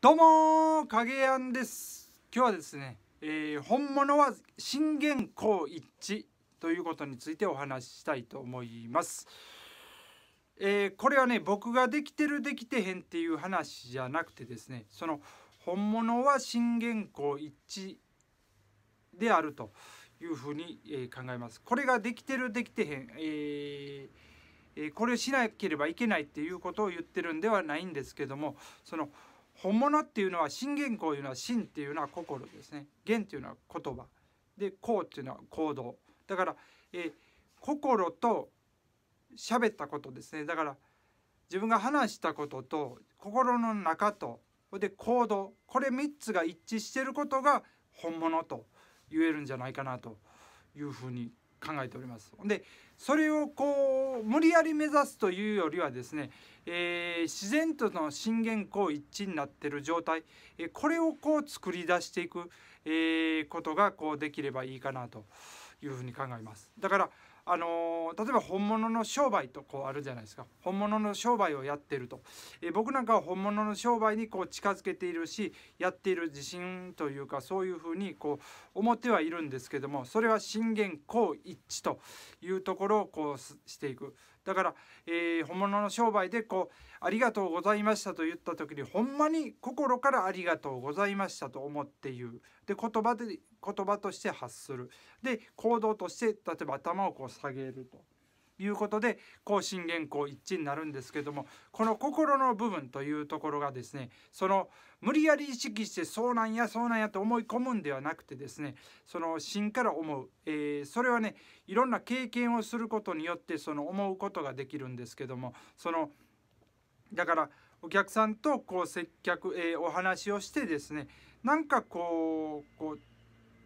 どうも影やんです今日はですね、えー、本物は信玄公一致ということについてお話ししたいと思います、えー、これはね僕ができてるできてへんっていう話じゃなくてですねその本物は信玄公一致であるというふうに、え考えますこれができてるできてへん、えー、これをしなければいけないっていうことを言ってるんではないんですけどもその「本物っていうのは信玄公いうのは真っていうのは心ですね言っていうのは言葉で公っていうのは行動だから、え心と喋ったことですねだから自分が話したことと心の中とで行動これ3つが一致していることが本物と言えるんじゃないかなというふうに考えております。でそれをこう無理やり目指すというよりはですね、えー、自然との震源こ一致になってる状態、えー、これをこう作り出していく、えー、ことがこうできればいいかなというふうに考えます。だからあのー、例えば本物の商売とこうあるじゃないですか本物の商売をやってると、えー、僕なんかは本物の商売にこう近づけているしやっている自信というかそういうふうにこう思ってはいるんですけどもそれは信玄公一致というところをこうしていくだから、えー、本物の商売でこうありがとうございましたと言った時にほんまに心からありがとうございましたと思って言うで言葉で言葉として発するで行動として例えば頭をこう下げると。いうことで更新原稿一致になるんですけどもこの心の部分というところがですねその無理やり意識してそうなんやそうなんやと思い込むんではなくてですねその芯から思う、えー、それはねいろんな経験をすることによってその思うことができるんですけどもそのだからお客さんとこう接客、えー、お話をしてですねなんかこうこう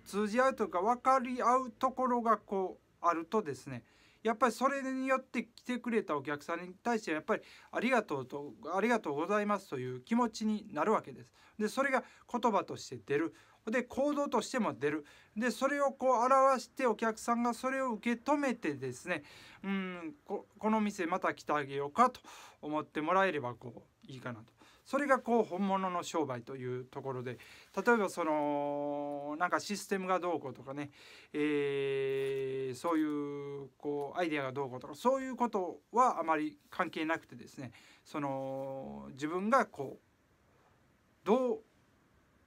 通じ合うというか分かり合うところがこうあるとですねやっぱりそれによって来てくれたお客さんに対してやっぱりありがとうとありがとうございますという気持ちになるわけです。でそれが言葉として出るで行動としても出るでそれをこう表してお客さんがそれを受け止めてですねうんこの店また来てあげようかと思ってもらえればこういいかなと。それがこう本物の商売というところで例えばそのなんかシステムがどうこうとかね、えー、そういうこうアイデアがどうこうとかそういうことはあまり関係なくてですねその自分がこうどう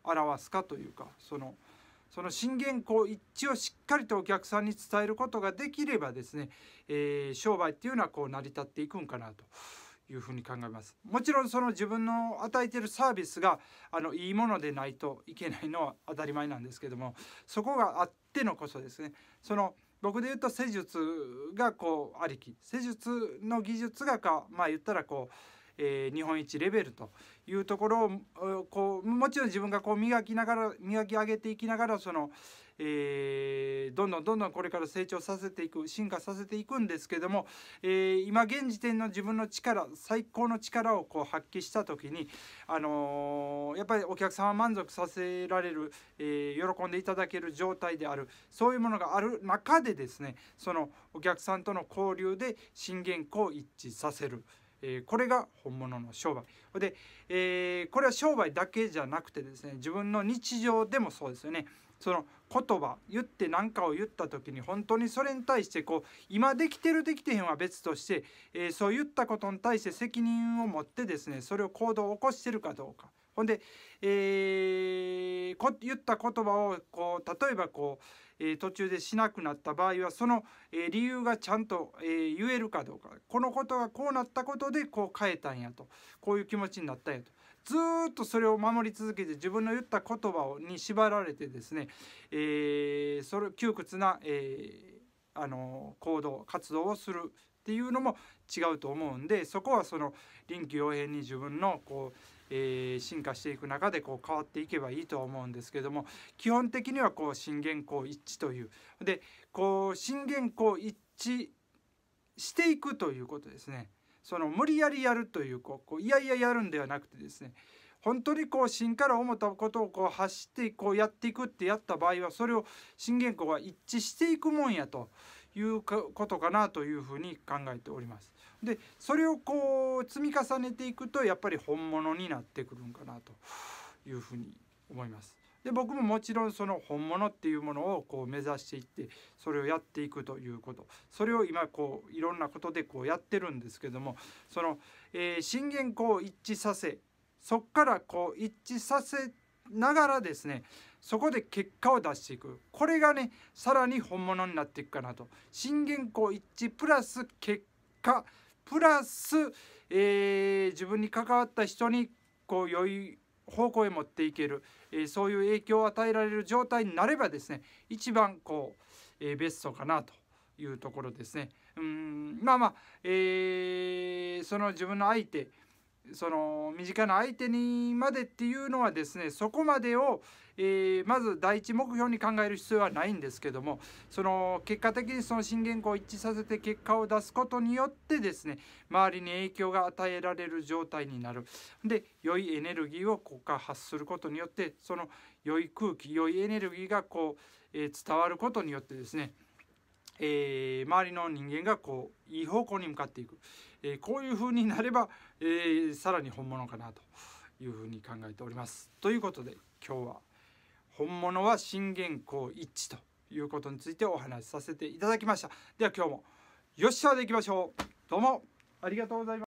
表すかというかそのその信玄公一致をしっかりとお客さんに伝えることができればですね、えー、商売っていうのはこう成り立っていくんかなというふうに考えます。もちろんその自分の与えてるサービスがあのいいものでないといけないのは当たり前なんですけどもそこがあってのこそですねその僕で言うと施術がこうありき施術の技術がかまあ言ったらこうえー、日本一レベルというところをこうもちろん自分がこう磨きながら磨き上げていきながらその、えー、どんどんどんどんこれから成長させていく進化させていくんですけども、えー、今現時点の自分の力最高の力をこう発揮した時に、あのー、やっぱりお客様満足させられる、え喜んでいただける状態であるそういうものがある中でですねそのお客さんとの交流で信玄庫を一致させる。えー、これが本物の商売で、えー、これは商売だけじゃなくてですね自分の日常でもそうですよねその言葉言って何かを言った時に本当にそれに対してこう今できてるできてへんは別として、えー、そう言ったことに対して責任を持ってですねそれを行動を起こしてるかどうかほんで、えー言った言葉をこう例えばこう、えー、途中でしなくなった場合はその、えー、理由がちゃんと、えー、言えるかどうかこのことがこうなったことでこう変えたんやとこういう気持ちになったんやとずっとそれを守り続けて自分の言った言葉に縛られてですね、えー、それ窮屈な、えー、あの行動活動をするっていうのも違うと思うんでそこはその臨機応変に自分のこうえー、進化していく中でこう変わっていけばいいとは思うんですけども基本的にはこう震源口一致というでこう震源口一致していくということですねその無理やりやるというこういやいややるんではなくてですね本当にこう芯から思ったことをこう走ってこうやっていくってやった場合はそれを信玄公が一致していくもんやということかなというふうに考えております。でそれをこう積み重ねていくとやっぱり本物になってくるんかなというふうに思います。で僕ももちろんその本物っていうものをこう目指していってそれをやっていくということそれを今こういろんなことでこうやってるんですけどもその、えー、震源こう一致させそっからこう一致させながらですねそこで結果を出していくこれがねさらに本物になっていくかなと信玄公一致プラス結果プラス、えー、自分に関わった人にこう良い方向へ持っていける、えー、そういう影響を与えられる状態になればですね一番こう、えー、ベストかなというところですね。うんまあまあ、えー、その自分の相手その身近な相手にまでっていうのはですねそこまでを、えー、まず第一目標に考える必要はないんですけどもその結果的にその震源公を一致させて結果を出すことによってですね周りに影響が与えられる状態になるで良いエネルギーをここから発することによってその良い空気良いエネルギーがこう、えー、伝わることによってですねえー、周りの人間がこういい方向に向かっていく、えー、こういうふうになれば、えー、さらに本物かなというふうに考えております。ということで今日は「本物は信玄公一致」ということについてお話しさせていただきました。では今日もよっしゃでいきましょうどうもありがとうございます。